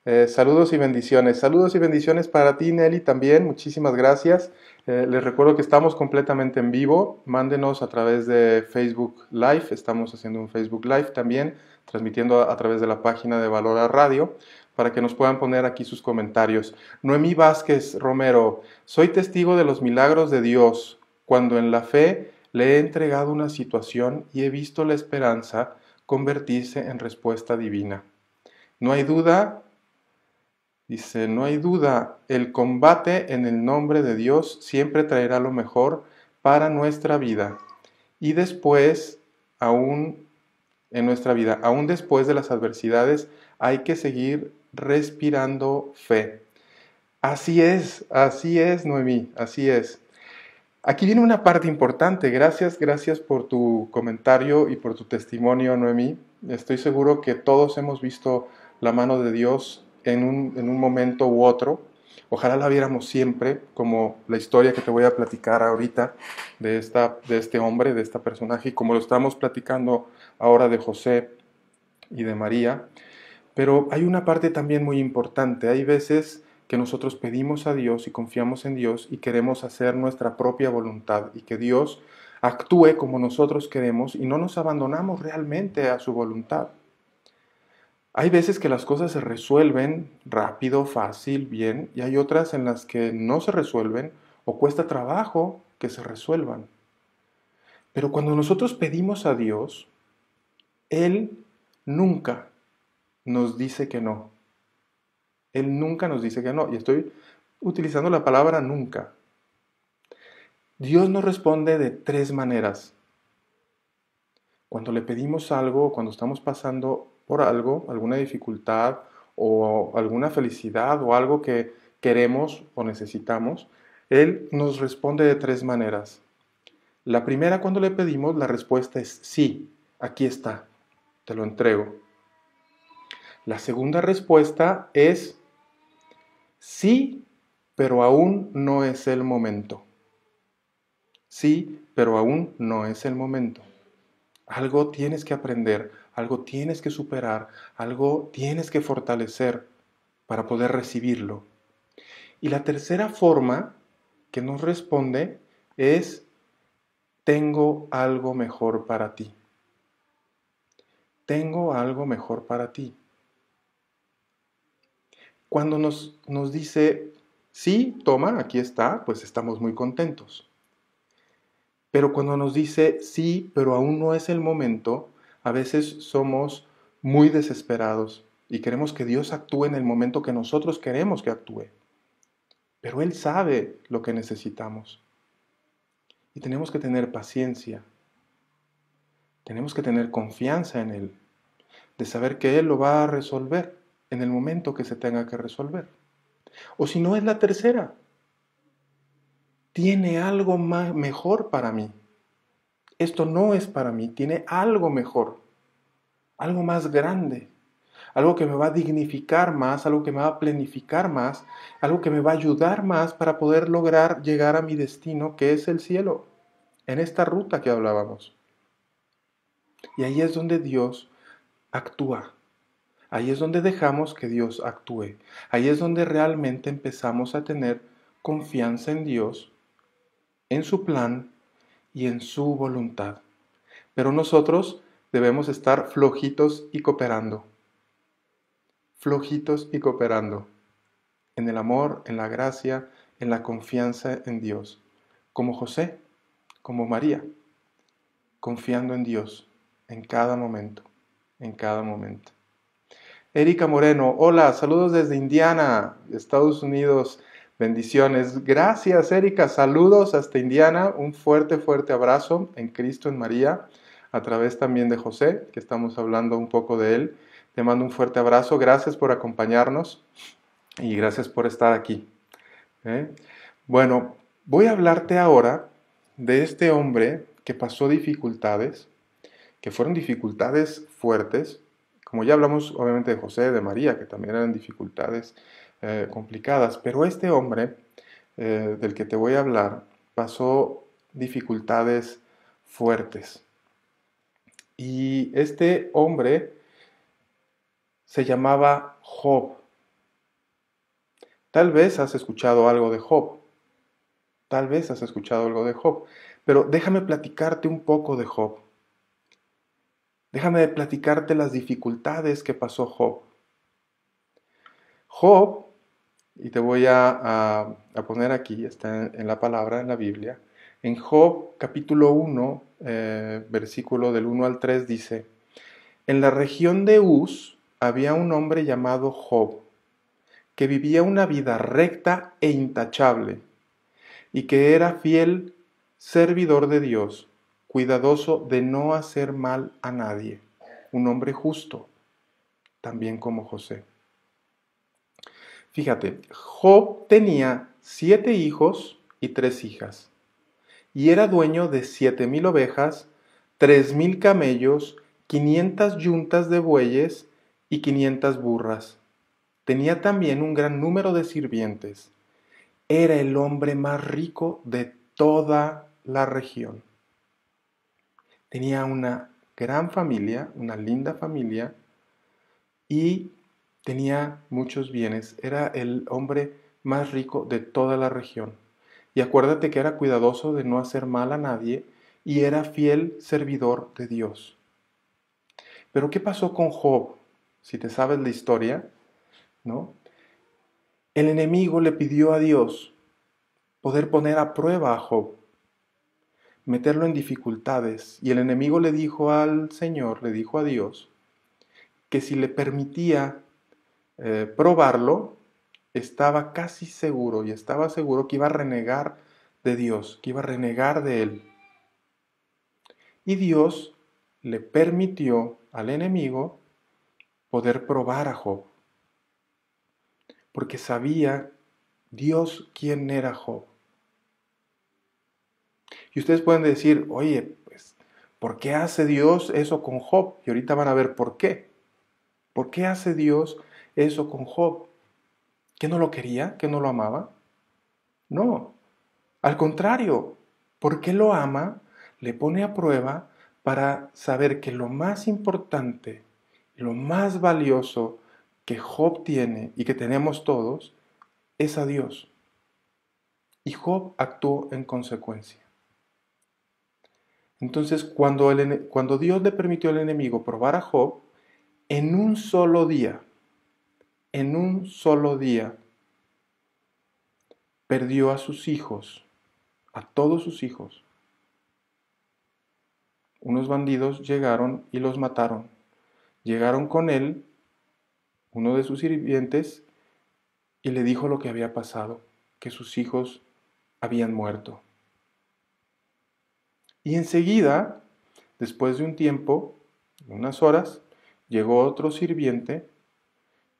A: eh, saludos y bendiciones. Saludos y bendiciones para ti, Nelly, también. Muchísimas gracias. Eh, les recuerdo que estamos completamente en vivo. Mándenos a través de Facebook Live. Estamos haciendo un Facebook Live también, transmitiendo a, a través de la página de Valora Radio para que nos puedan poner aquí sus comentarios. Noemí Vázquez Romero, soy testigo de los milagros de Dios cuando en la fe le he entregado una situación y he visto la esperanza convertirse en respuesta divina. No hay duda, dice, no hay duda, el combate en el nombre de Dios siempre traerá lo mejor para nuestra vida. Y después, aún en nuestra vida, aún después de las adversidades, hay que seguir respirando fe. Así es, así es, Noemí, así es. Aquí viene una parte importante. Gracias, gracias por tu comentario y por tu testimonio, Noemí. Estoy seguro que todos hemos visto la mano de Dios en un, en un momento u otro. Ojalá la viéramos siempre, como la historia que te voy a platicar ahorita de, esta, de este hombre, de este personaje, y como lo estamos platicando ahora de José y de María. Pero hay una parte también muy importante. Hay veces que nosotros pedimos a Dios y confiamos en Dios y queremos hacer nuestra propia voluntad y que Dios actúe como nosotros queremos y no nos abandonamos realmente a su voluntad. Hay veces que las cosas se resuelven rápido, fácil, bien, y hay otras en las que no se resuelven o cuesta trabajo que se resuelvan. Pero cuando nosotros pedimos a Dios, Él nunca nos dice que no. Él nunca nos dice que no. Y estoy utilizando la palabra nunca. Dios nos responde de tres maneras. Cuando le pedimos algo, cuando estamos pasando por algo, alguna dificultad o alguna felicidad o algo que queremos o necesitamos, Él nos responde de tres maneras. La primera, cuando le pedimos, la respuesta es sí, aquí está, te lo entrego. La segunda respuesta es sí, pero aún no es el momento. Sí, pero aún no es el momento. Algo tienes que aprender, algo tienes que superar, algo tienes que fortalecer para poder recibirlo. Y la tercera forma que nos responde es, tengo algo mejor para ti. Tengo algo mejor para ti. Cuando nos, nos dice, sí, toma, aquí está, pues estamos muy contentos. Pero cuando nos dice, sí, pero aún no es el momento, a veces somos muy desesperados y queremos que Dios actúe en el momento que nosotros queremos que actúe. Pero Él sabe lo que necesitamos. Y tenemos que tener paciencia. Tenemos que tener confianza en Él, de saber que Él lo va a resolver en el momento que se tenga que resolver. O si no es la tercera, tiene algo más, mejor para mí. Esto no es para mí, tiene algo mejor, algo más grande, algo que me va a dignificar más, algo que me va a planificar más, algo que me va a ayudar más para poder lograr llegar a mi destino, que es el cielo, en esta ruta que hablábamos. Y ahí es donde Dios actúa, Ahí es donde dejamos que Dios actúe. Ahí es donde realmente empezamos a tener confianza en Dios, en su plan y en su voluntad. Pero nosotros debemos estar flojitos y cooperando. Flojitos y cooperando. En el amor, en la gracia, en la confianza en Dios. Como José, como María, confiando en Dios en cada momento, en cada momento. Erika Moreno, hola, saludos desde Indiana, Estados Unidos. Bendiciones. Gracias, Erika. Saludos hasta Indiana. Un fuerte, fuerte abrazo en Cristo, en María, a través también de José, que estamos hablando un poco de él. Te mando un fuerte abrazo. Gracias por acompañarnos y gracias por estar aquí. ¿eh? Bueno, voy a hablarte ahora de este hombre que pasó dificultades, que fueron dificultades fuertes, como ya hablamos obviamente de José, de María, que también eran dificultades eh, complicadas, pero este hombre eh, del que te voy a hablar pasó dificultades fuertes. Y este hombre se llamaba Job. Tal vez has escuchado algo de Job. Tal vez has escuchado algo de Job. Pero déjame platicarte un poco de Job. Déjame platicarte las dificultades que pasó Job. Job, y te voy a, poner aquí, está en, la palabra, en la Biblia, en Job capítulo 1, eh, versículo del 1 al 3 dice, en la región de Uz había un hombre llamado Job, que vivía una vida recta e intachable, y que era fiel servidor de Dios cuidadoso de no hacer mal a nadie, un hombre justo, también como José. Fíjate, Job tenía siete hijos y tres hijas, y era dueño de siete mil ovejas, tres mil camellos, quinientas yuntas de bueyes y quinientas burras. Tenía también un gran número de sirvientes. Era el hombre más rico de toda la región. Tenía una gran familia, una linda familia, y tenía muchos bienes. Era el hombre más rico de toda la región. Y acuérdate que era cuidadoso de no hacer mal a nadie y era fiel servidor de Dios. Pero ¿qué pasó con Job? Si te sabes la historia, ¿no? El enemigo le pidió a Dios poder poner a prueba a Job meterlo en dificultades. Y el enemigo le dijo al Señor, le dijo a Dios, que si le permitía eh, probarlo, estaba casi seguro y estaba seguro que iba a renegar de Dios, que iba a renegar de él. Y Dios le permitió al enemigo poder probar a Job, porque sabía Dios quién era Job. Y ustedes pueden decir, oye, pues, ¿por qué hace Dios eso con Job? Y ahorita van a ver por qué. ¿Por qué hace Dios eso con Job? ¿Que no lo quería? ¿Que no lo amaba? No. Al contrario, porque lo ama, le pone a prueba para saber que lo más importante, lo más valioso que Job tiene y que tenemos todos, es a Dios. Y Job actuó en consecuencia. Entonces, cuando, el, cuando Dios le permitió al enemigo probar a Job, en un solo día, en un solo día, perdió a sus hijos, a todos sus hijos. Unos bandidos llegaron y los mataron. Llegaron con él, uno de sus sirvientes, y le dijo lo que había pasado, que sus hijos habían muerto. Y enseguida, después de un tiempo, unas horas, llegó otro sirviente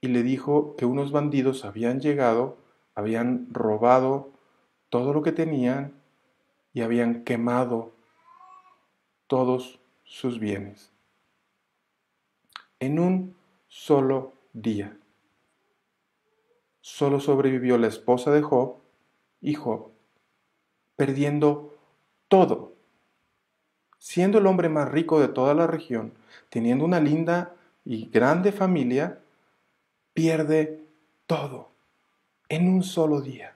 A: y le dijo que unos bandidos habían llegado, habían robado todo lo que tenían y habían quemado todos sus bienes. En un solo día. Solo sobrevivió la esposa de Job y Job, perdiendo todo siendo el hombre más rico de toda la región, teniendo una linda y grande familia, pierde todo en un solo día.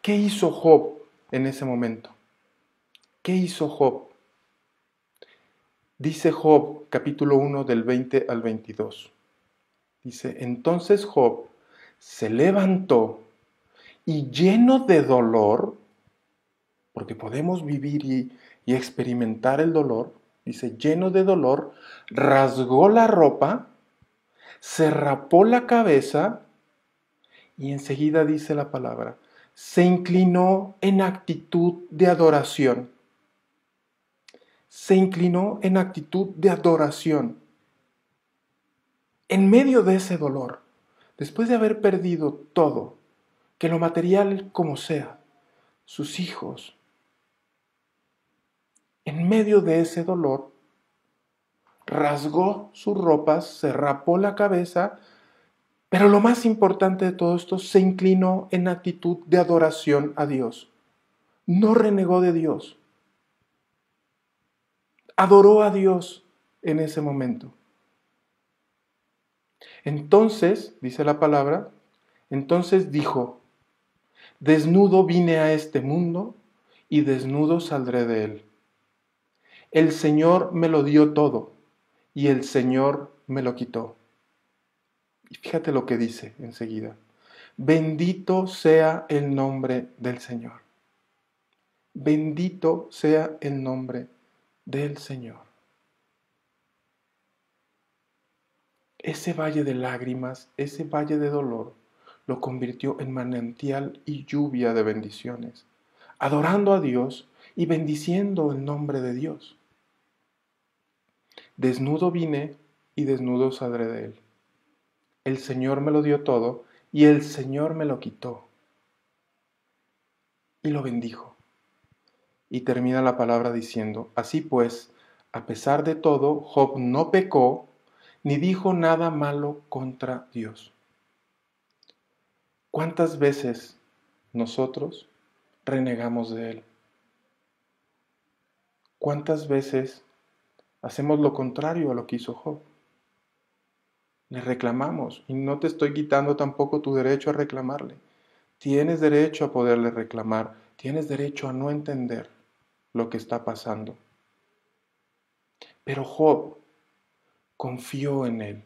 A: ¿Qué hizo Job en ese momento? ¿Qué hizo Job? Dice Job capítulo 1 del 20 al 22. Dice, entonces Job se levantó y lleno de dolor, porque podemos vivir y, experimentar el dolor, dice, lleno de dolor, rasgó la ropa, se rapó la cabeza y enseguida dice la palabra, se inclinó en actitud de adoración. Se inclinó en actitud de adoración. En medio de ese dolor, después de haber perdido todo, que lo material como sea, sus hijos, en medio de ese dolor, rasgó sus ropas, se rapó la cabeza, pero lo más importante de todo esto, se inclinó en actitud de adoración a Dios. No renegó de Dios. Adoró a Dios en ese momento. Entonces, dice la palabra, entonces dijo, desnudo vine a este mundo y desnudo saldré de él. El Señor me lo dio todo y el Señor me lo quitó. Y fíjate lo que dice enseguida. Bendito sea el nombre del Señor. Bendito sea el nombre del Señor. Ese valle de lágrimas, ese valle de dolor, lo convirtió en manantial y lluvia de bendiciones, adorando a Dios y bendiciendo el nombre de Dios. Desnudo vine y desnudo saldré de él. El Señor me lo dio todo y el Señor me lo quitó. Y lo bendijo. Y termina la palabra diciendo, así pues, a pesar de todo, Job no pecó ni dijo nada malo contra Dios. ¿Cuántas veces nosotros renegamos de Él? ¿Cuántas veces Hacemos lo contrario a lo que hizo Job. Le reclamamos y no te estoy quitando tampoco tu derecho a reclamarle. Tienes derecho a poderle reclamar, tienes derecho a no entender lo que está pasando. Pero Job confió en él,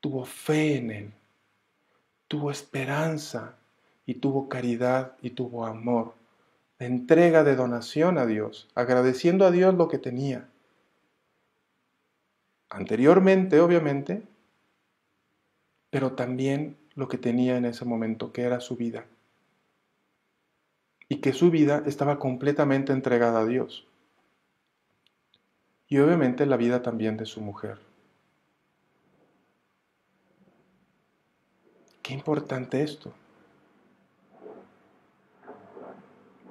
A: tuvo fe en él, tuvo esperanza y tuvo caridad y tuvo amor entrega de donación a Dios, agradeciendo a Dios lo que tenía. Anteriormente, obviamente, pero también lo que tenía en ese momento, que era su vida. Y que su vida estaba completamente entregada a Dios. Y obviamente la vida también de su mujer. Qué importante esto.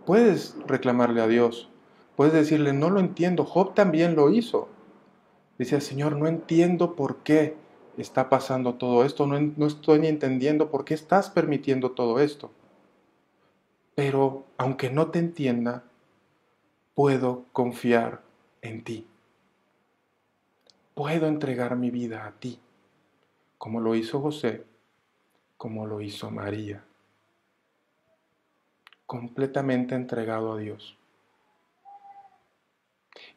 A: Puedes reclamarle a Dios, puedes decirle, no lo entiendo, Job también lo hizo. Dice, Señor, no entiendo por qué está pasando todo esto, no, no estoy ni entendiendo por qué estás permitiendo todo esto. Pero aunque no te entienda, puedo confiar en ti. Puedo entregar mi vida a ti, como lo hizo José, como lo hizo María completamente entregado a Dios.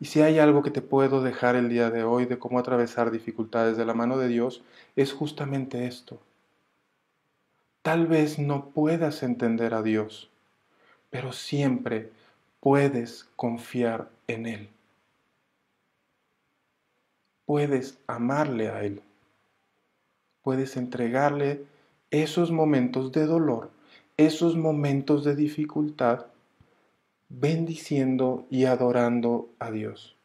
A: Y si hay algo que te puedo dejar el día de hoy de cómo atravesar dificultades de la mano de Dios, es justamente esto. Tal vez no puedas entender a Dios, pero siempre puedes confiar en Él. Puedes amarle a Él. Puedes entregarle esos momentos de dolor esos momentos de dificultad bendiciendo y adorando a Dios.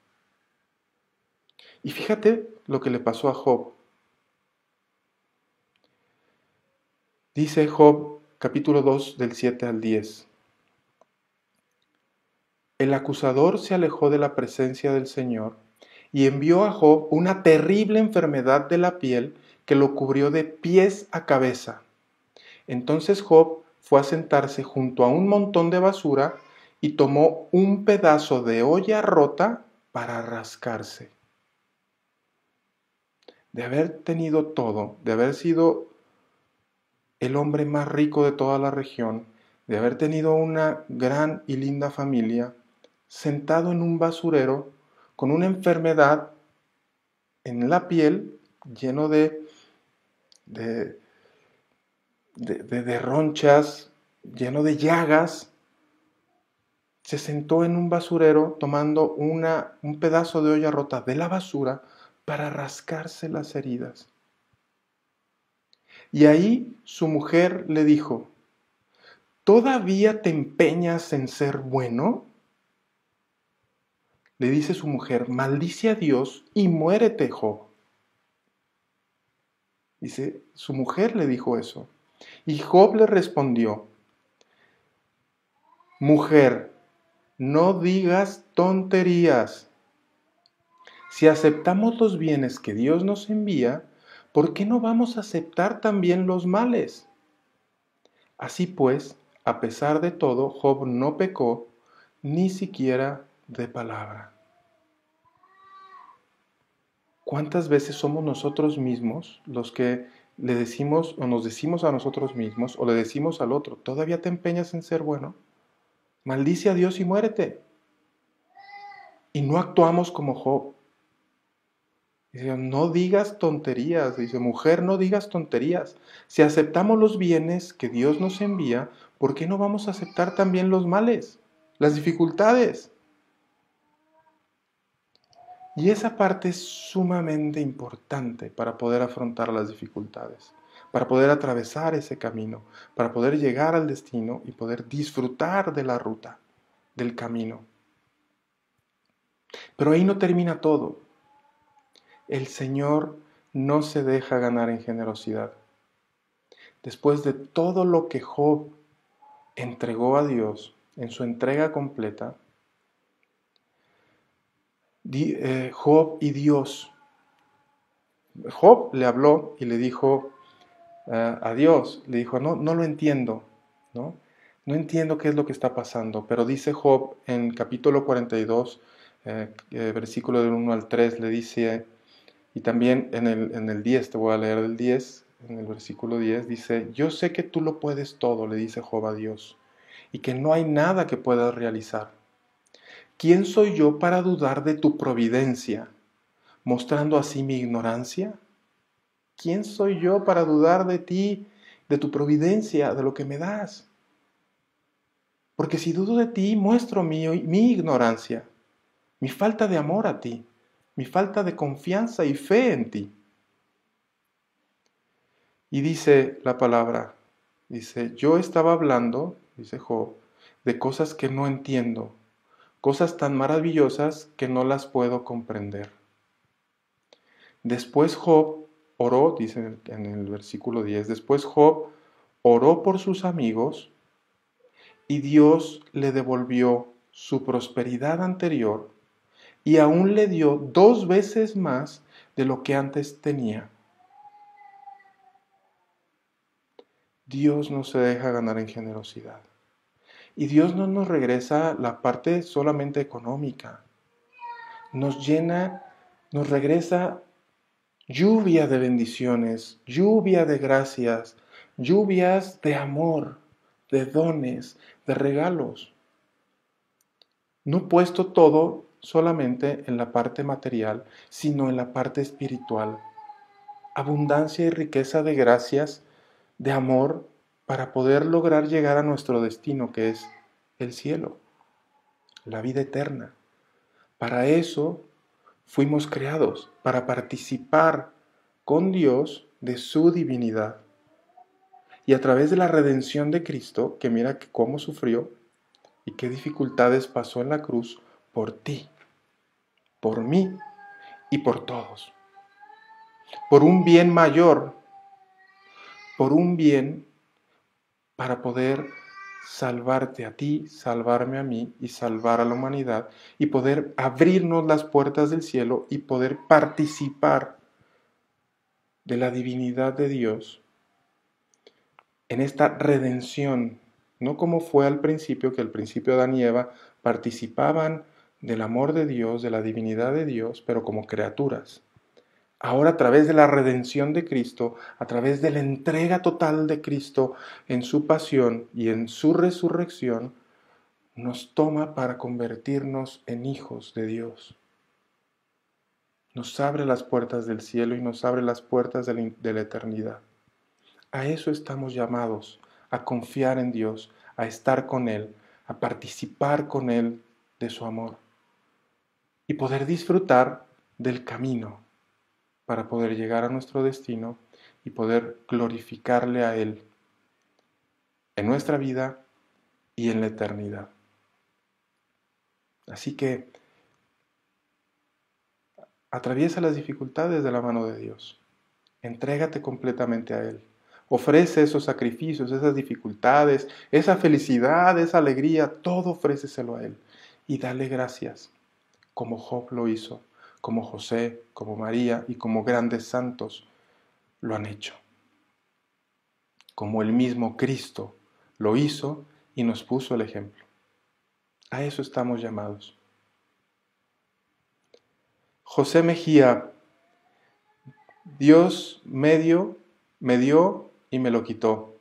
A: Y fíjate lo que le pasó a Job. Dice Job capítulo 2 del 7 al 10. El acusador se alejó de la presencia del Señor y envió a Job una terrible enfermedad de la piel que lo cubrió de pies a cabeza. Entonces Job fue a sentarse junto a un montón de basura y tomó un pedazo de olla rota para rascarse. De haber tenido todo, de haber sido el hombre más rico de toda la región, de haber tenido una gran y linda familia, sentado en un basurero con una enfermedad en la piel lleno de, de de, ronchas, lleno de llagas, se sentó en un basurero tomando una, un pedazo de olla rota de la basura para rascarse las heridas. Y ahí su mujer le dijo, ¿todavía te empeñas en ser bueno? Le dice su mujer, maldice a Dios y muérete, Job. Dice, su mujer le dijo eso. Y Job le respondió, Mujer, no digas tonterías. Si aceptamos los bienes que Dios nos envía, ¿por qué no vamos a aceptar también los males? Así pues, a pesar de todo, Job no pecó ni siquiera de palabra. ¿Cuántas veces somos nosotros mismos los que le decimos o nos decimos a nosotros mismos o le decimos al otro, ¿todavía te empeñas en ser bueno? Maldice a Dios y muérete. Y no actuamos como Job. Dice, no digas tonterías. Dice, mujer, no digas tonterías. Si aceptamos los bienes que Dios nos envía, ¿por qué no vamos a aceptar también los males, las dificultades? Y esa parte es sumamente importante para poder afrontar las dificultades, para poder atravesar ese camino, para poder llegar al destino y poder disfrutar de la ruta, del camino. Pero ahí no termina todo. El Señor no se deja ganar en generosidad. Después de todo lo que Job entregó a Dios en su entrega completa, eh, Job y Dios. Job le habló y le dijo eh, a Dios, le dijo, no, no lo entiendo, ¿no? No entiendo qué es lo que está pasando, pero dice Job en capítulo 42, eh, versículo del 1 al 3, le dice, y también en el, en el 10, te voy a leer del 10, en el versículo 10, dice, yo sé que tú lo puedes todo, le dice Job a Dios, y que no hay nada que puedas realizar. ¿quién soy yo para dudar de tu providencia, mostrando así mi ignorancia? ¿Quién soy yo para dudar de ti, de tu providencia, de lo que me das? Porque si dudo de ti, muestro mi, mi ignorancia, mi falta de amor a ti, mi falta de confianza y fe en ti. Y dice la palabra, dice, yo estaba hablando, dice Job, de cosas que no entiendo cosas tan maravillosas que no las puedo comprender. Después Job oró, dice en el versículo 10, después Job oró por sus amigos y Dios le devolvió su prosperidad anterior y aún le dio dos veces más de lo que antes tenía. Dios no se deja ganar en generosidad. Y Dios no nos regresa la parte solamente económica, nos llena, nos regresa lluvia de bendiciones, lluvia de gracias, lluvias de amor, de dones, de regalos. No puesto todo solamente en la parte material, sino en la parte espiritual. Abundancia y riqueza de gracias, de amor, para poder lograr llegar a nuestro destino que es el cielo, la vida eterna. Para eso fuimos creados, para participar con Dios de su divinidad. Y a través de la redención de Cristo, que mira cómo sufrió y qué dificultades pasó en la cruz por ti, por mí y por todos. Por un bien mayor, por un bien para poder salvarte a ti, salvarme a mí y salvar a la humanidad y poder abrirnos las puertas del cielo y poder participar de la divinidad de Dios en esta redención, no como fue al principio, que al principio Adán y Eva participaban del amor de Dios, de la divinidad de Dios, pero como criaturas ahora a través de la redención de Cristo, a través de la entrega total de Cristo en su pasión y en su resurrección, nos toma para convertirnos en hijos de Dios. Nos abre las puertas del cielo y nos abre las puertas de la, eternidad. A eso estamos llamados, a confiar en Dios, a estar con Él, a participar con Él de su amor y poder disfrutar del camino para poder llegar a nuestro destino y poder glorificarle a Él en nuestra vida y en la eternidad. Así que atraviesa las dificultades de la mano de Dios. Entrégate completamente a Él. Ofrece esos sacrificios, esas dificultades, esa felicidad, esa alegría, todo ofréceselo a Él. Y dale gracias, como Job lo hizo como José, como María y como grandes santos lo han hecho. Como el mismo Cristo lo hizo y nos puso el ejemplo. A eso estamos llamados. José Mejía, Dios medio me dio y me lo quitó.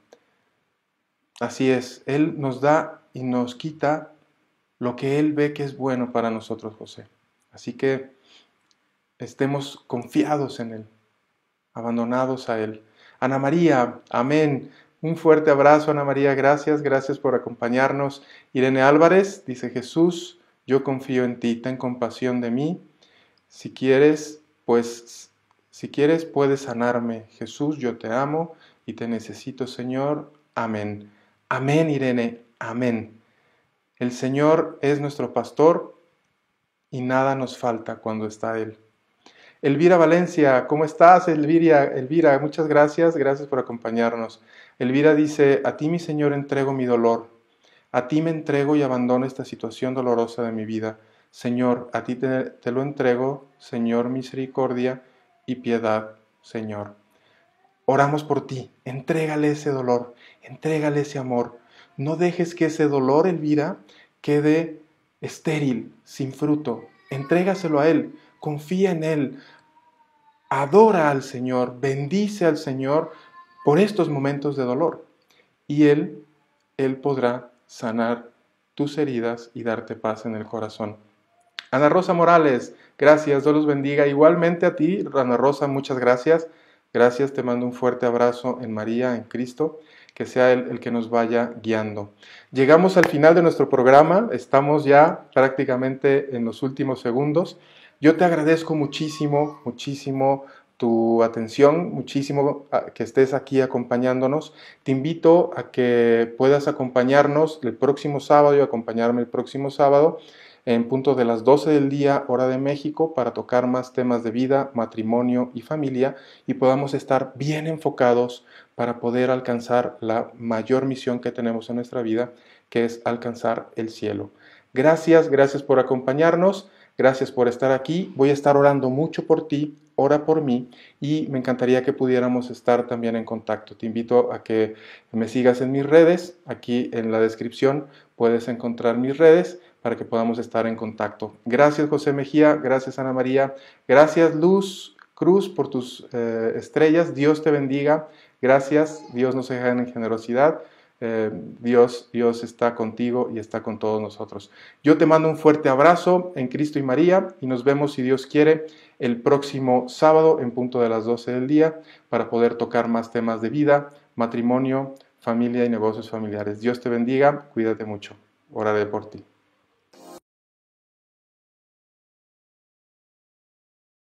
A: Así es, Él nos da y nos quita lo que Él ve que es bueno para nosotros, José. Así que estemos confiados en Él, abandonados a Él. Ana María, amén. Un fuerte abrazo, Ana María, gracias, gracias por acompañarnos. Irene Álvarez dice, Jesús, yo confío en ti, ten compasión de mí. Si quieres, pues, si quieres, puedes sanarme. Jesús, yo te amo y te necesito, Señor. Amén. Amén, Irene, amén. El Señor es nuestro pastor y nada nos falta cuando está Él. Elvira Valencia, ¿cómo estás, Elvira? Elvira, muchas gracias, gracias por acompañarnos. Elvira dice, a ti, mi Señor, entrego mi dolor. A ti me entrego y abandono esta situación dolorosa de mi vida. Señor, a ti te, lo entrego, Señor, misericordia y piedad, Señor. Oramos por ti, entrégale ese dolor, entrégale ese amor. No dejes que ese dolor, Elvira, quede estéril, sin fruto. Entrégaselo a Él, confía en Él, adora al Señor, bendice al Señor por estos momentos de dolor. Y Él, Él podrá sanar tus heridas y darte paz en el corazón. Ana Rosa Morales, gracias, Dios los bendiga. Igualmente a ti, Ana Rosa, muchas gracias. Gracias, te mando un fuerte abrazo en María, en Cristo, que sea Él el que nos vaya guiando. Llegamos al final de nuestro programa, estamos ya prácticamente en los últimos segundos. Yo te agradezco muchísimo, muchísimo tu atención, muchísimo ah, que estés aquí acompañándonos. Te invito a que puedas acompañarnos el próximo sábado y acompañarme el próximo sábado en punto de las 12 del día, hora de México, para tocar más temas de vida, matrimonio y familia y podamos estar bien enfocados para poder alcanzar la mayor misión que tenemos en nuestra vida, que es alcanzar el cielo. Gracias, gracias por acompañarnos. Gracias por estar aquí. Voy a estar orando mucho por ti, ora por mí y me encantaría que pudiéramos estar también en contacto. Te invito a que me sigas en mis redes. Aquí en la descripción puedes encontrar mis redes para que podamos estar en contacto. Gracias José Mejía, gracias Ana María, gracias Luz Cruz por tus eh, estrellas. Dios te bendiga. Gracias. Dios nos deja en generosidad. Eh, Dios, Dios está contigo y está con todos nosotros. Yo te mando un fuerte abrazo en Cristo y María y nos vemos, si Dios quiere, el próximo sábado en punto de las 12 del día para poder tocar más temas de vida, matrimonio, familia y negocios familiares. Dios te bendiga, cuídate mucho. Oraré por ti.